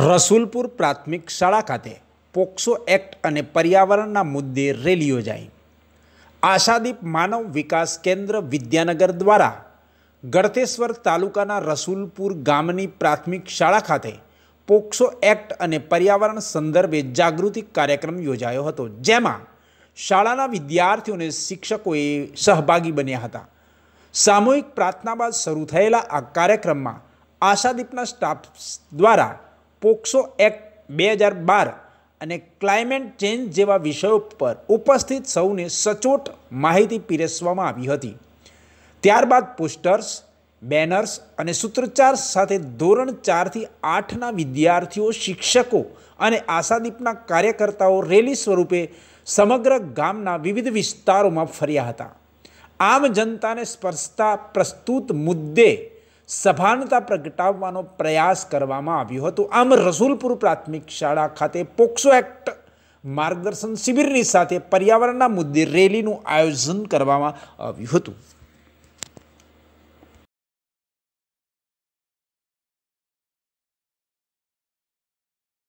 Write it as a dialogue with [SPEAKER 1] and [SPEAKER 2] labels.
[SPEAKER 1] રસુલપુર પ્રાથમિક શાળા ખાતે પોક્સો એક્ટ અને પર્યાવરણના મુદ્દે રેલી યોજાઈ આશાદીપ માનવ વિકાસ કેન્દ્ર વિદ્યાનગર દ્વારા ગળતેશ્વર તાલુકાના રસુલપુર ગામની પ્રાથમિક શાળા ખાતે પોક્સો એક્ટ અને પર્યાવરણ સંદર્ભે જાગૃતિ કાર્યક્રમ યોજાયો હતો જેમાં શાળાના વિદ્યાર્થીઓને શિક્ષકોએ સહભાગી બન્યા હતા સામૂહિક પ્રાર્થના બાદ શરૂ થયેલા આ કાર્યક્રમમાં આશાદીપના સ્ટાફ દ્વારા પોક્સો એક્ટ બે હજાર બાર અને ક્લાઇમેટ ચેન્જ જેવા વિષયો પર ઉપસ્થિત સૌને સચોટ માહિતી પીરસવામાં આવી હતી ત્યારબાદ પોસ્ટર્સ બેનર્સ અને સૂત્રોચ્ચાર સાથે ધોરણ ચારથી આઠના વિદ્યાર્થીઓ શિક્ષકો અને આશાદીપના કાર્યકર્તાઓ રેલી સ્વરૂપે સમગ્ર ગામના વિવિધ વિસ્તારોમાં ફર્યા હતા આમ જનતાને સ્પર્શતા પ્રસ્તુત મુદ્દે સભાનતા પ્રગટાવવાનો પ્રયાસ કરવામાં આવ્યું હતું આમ રસુલપુર પ્રાથમિક શાળા ખાતે પોક્સો એક્ટ માર્ગદર્શન શિબિરની સાથે પર્યાવરણના મુદ્દે રેલીનું આયોજન કરવામાં આવ્યું હતું